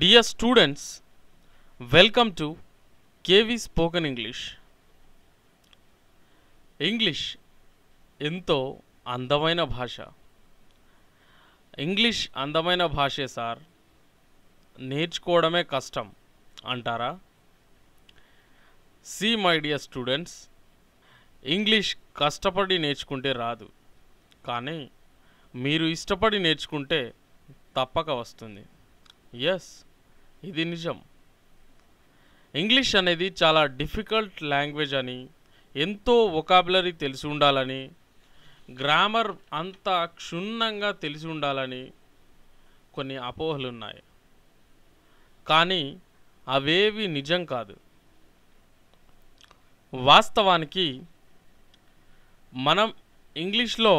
Dear students welcome to KV spoken English English ఎంతో అందమైన భాష ఇంగ్లీష్ అందమైన భాషే సార్ నేర్చుకోవడమే కష్టం అంటారా see my dear students English కష్టపడి నేర్చుకుంటే రాదు కానీ మీరు ఇష్టపడి నేర్చుకుంటే తప్పక వస్తుంది ఎస్ ఇది నిజం ఇంగ్లీష్ అనేది చాలా డిఫికల్ట్ లాంగ్వేజ్ అని ఎంతో ఒకాబులరీ తెలిసి ఉండాలని గ్రామర్ అంత క్షుణ్ణంగా తెలిసి ఉండాలని కొన్ని అపోహలు ఉన్నాయి కానీ అవేవి నిజం కాదు వాస్తవానికి మనం ఇంగ్లీష్లో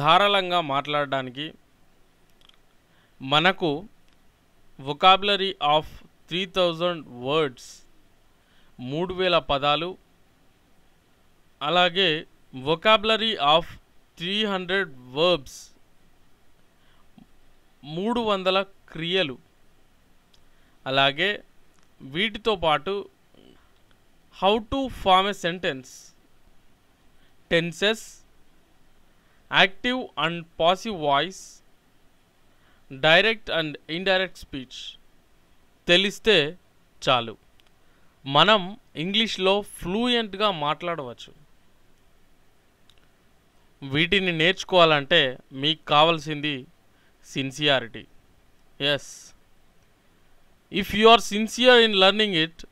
ధారాళంగా మాట్లాడడానికి మనకు vocabulary of three thousand words మూడు వేల పదాలు అలాగే vocabulary of three hundred verbs మూడు వందల క్రియలు అలాగే వీటితో పాటు how to form a sentence tenses active and passive voice direct and indirect speech తెలిస్తే చాలు మనం ఇంగ్లీష్లో ఫ్లూయెంట్గా మాట్లాడవచ్చు వీటిని నేర్చుకోవాలంటే మీకు కావాల్సింది sincerity yes if you are sincere in learning it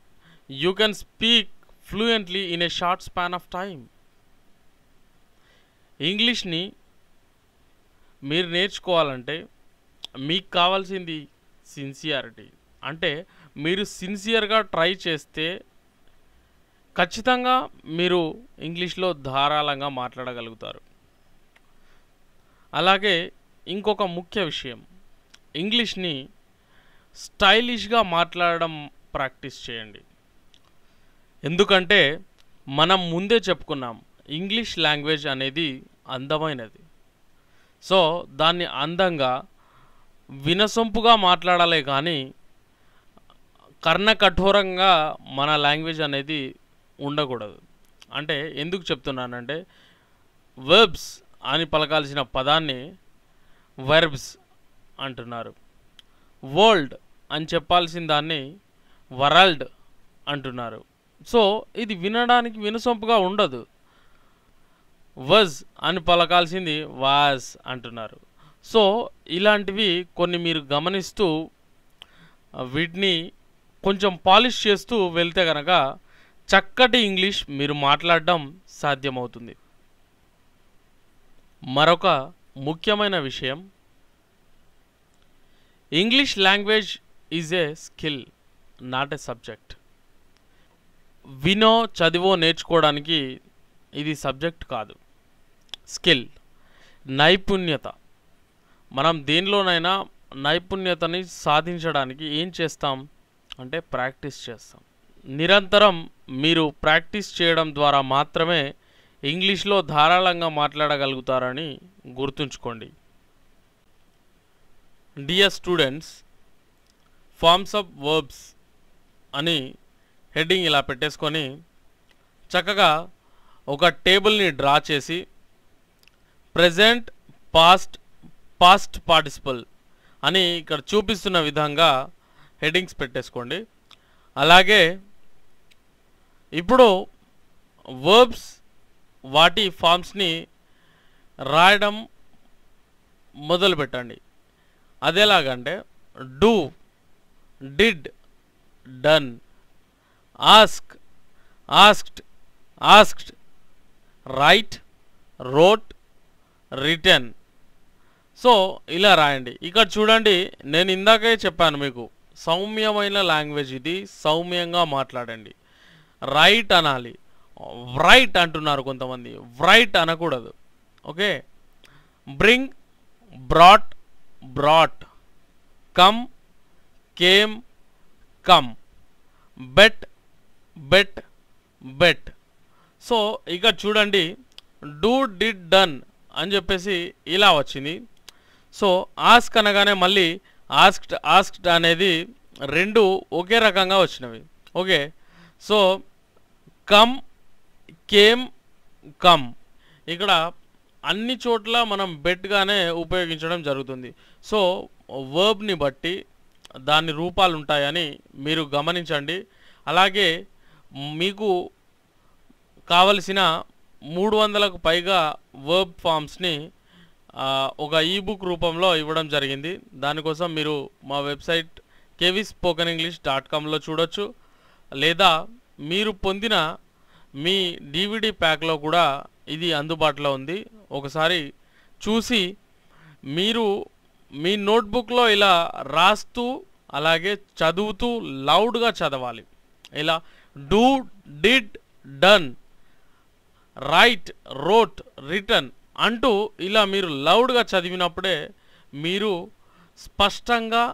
you can speak fluently in a short span of time ఇంగ్లీష్ని మీరు నేర్చుకోవాలంటే మీకు కావాల్సింది సిన్సియారిటీ అంటే మీరు సిన్సియర్గా ట్రై చేస్తే ఖచ్చితంగా మీరు ఇంగ్లీష్లో ధారాళంగా మాట్లాడగలుగుతారు అలాగే ఇంకొక ముఖ్య విషయం ఇంగ్లీష్ని స్టైలిష్గా మాట్లాడడం ప్రాక్టీస్ చేయండి ఎందుకంటే మనం ముందే చెప్పుకున్నాం ఇంగ్లీష్ లాంగ్వేజ్ అనేది అందమైనది సో దాన్ని అందంగా వినసొంపుగా మాట్లాడాలి కానీ కర్ణ కఠోరంగా మన లాంగ్వేజ్ అనేది ఉండకూడదు అంటే ఎందుకు చెప్తున్నానంటే వెర్బ్స్ అని పలకాల్సిన పదాన్ని వెర్బ్స్ అంటున్నారు వరల్డ్ అని చెప్పాల్సిన దాన్ని వరల్డ్ అంటున్నారు సో ఇది వినడానికి వినసొంపుగా ఉండదు వజ్ అని పలకాల్సింది వాజ్ అంటున్నారు సో ఇలాంటివి కొన్ని మీరు గమనిస్తూ వీటిని కొంచెం పాలిష్ చేస్తూ వెళ్తే కనుక చక్కటి ఇంగ్లీష్ మీరు మాట్లాడడం సాధ్యమవుతుంది మరొక ముఖ్యమైన విషయం English language is a skill not a subject వినో చదివో నేర్చుకోవడానికి ఇది సబ్జెక్ట్ కాదు స్కిల్ నైపుణ్యత మనం దేనిలోనైనా నైపుణ్యతని సాధించడానికి ఏం చేస్తాం అంటే ప్రాక్టీస్ చేస్తాం నిరంతరం మీరు ప్రాక్టీస్ చేయడం ద్వారా మాత్రమే ఇంగ్లీష్లో ధారాళంగా మాట్లాడగలుగుతారని గుర్తుంచుకోండి dear students forms of verbs అని హెడ్డింగ్ ఇలా పెట్టేసుకొని చక్కగా ఒక టేబుల్ని డ్రా చేసి ప్రజెంట్ పాస్ట్ పాస్ట్ పార్టిసిపల్ అని ఇక్కడ చూపిస్తున్న విధంగా హెడ్డింగ్స్ పెట్టేసుకోండి అలాగే ఇప్పుడు వర్బ్స్ వాటి ఫామ్స్ని రాయడం మొదలు పెట్టండి అదేలాగంటే do did done ask asked asked write wrote written so ఇలా రాయండి ఇక్కడ చూడండి నేను ఇందాకే చెప్పాను మీకు సౌమ్యమైన లాంగ్వేజ్ ఇది సౌమ్యంగా మాట్లాడండి రైట్ అనాలి రైట్ అంటున్నారు కొంతమంది రైట్ అనకూడదు okay bring brought brought come came come bet bet bet so ఇక చూడండి డూ డిడ్ డన్ అని చెప్పేసి ఇలా వచ్చింది సో ఆస్క్ అనగానే మళ్ళీ ఆస్క్డ్ ఆస్క్డ్ అనేది రెండు ఒకే రకంగా వచ్చినవి okay so come came come ఇక్కడ అన్ని చోట్ల మనం బెట్గానే ఉపయోగించడం జరుగుతుంది సో వర్బ్ని బట్టి దాని రూపాలు ఉంటాయని మీరు గమనించండి అలాగే మీకు కావలసిన మూడు వందలకు పైగా వర్బ్ ఫామ్స్ని ఒక ఈబుక్ రూపంలో ఇవ్వడం జరిగింది దానికోసం మీరు మా website KV spoken English dot కామ్లో చూడొచ్చు లేదా మీరు పొందిన మీ డివిడి ప్యాక్లో కూడా ఇది అందుబాటులో ఉంది ఒకసారి చూసి మీరు మీ నోట్బుక్లో ఇలా రాస్తూ అలాగే చదువుతూ లౌడ్గా చదవాలి ఇలా do did done write wrote written అంటూ ఇలా మీరు లౌడ్గా చదివినప్పుడే మీరు స్పష్టంగా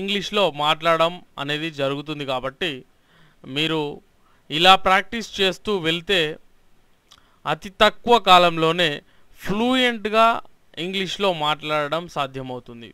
ఇంగ్లీష్లో మాట్లాడడం అనేది జరుగుతుంది కాబట్టి మీరు ఇలా ప్రాక్టీస్ చేస్తూ వెళ్తే అతి తక్కువ కాలంలోనే ఫ్లూయెంట్గా ఇంగ్లీష్లో మాట్లాడడం సాధ్యమవుతుంది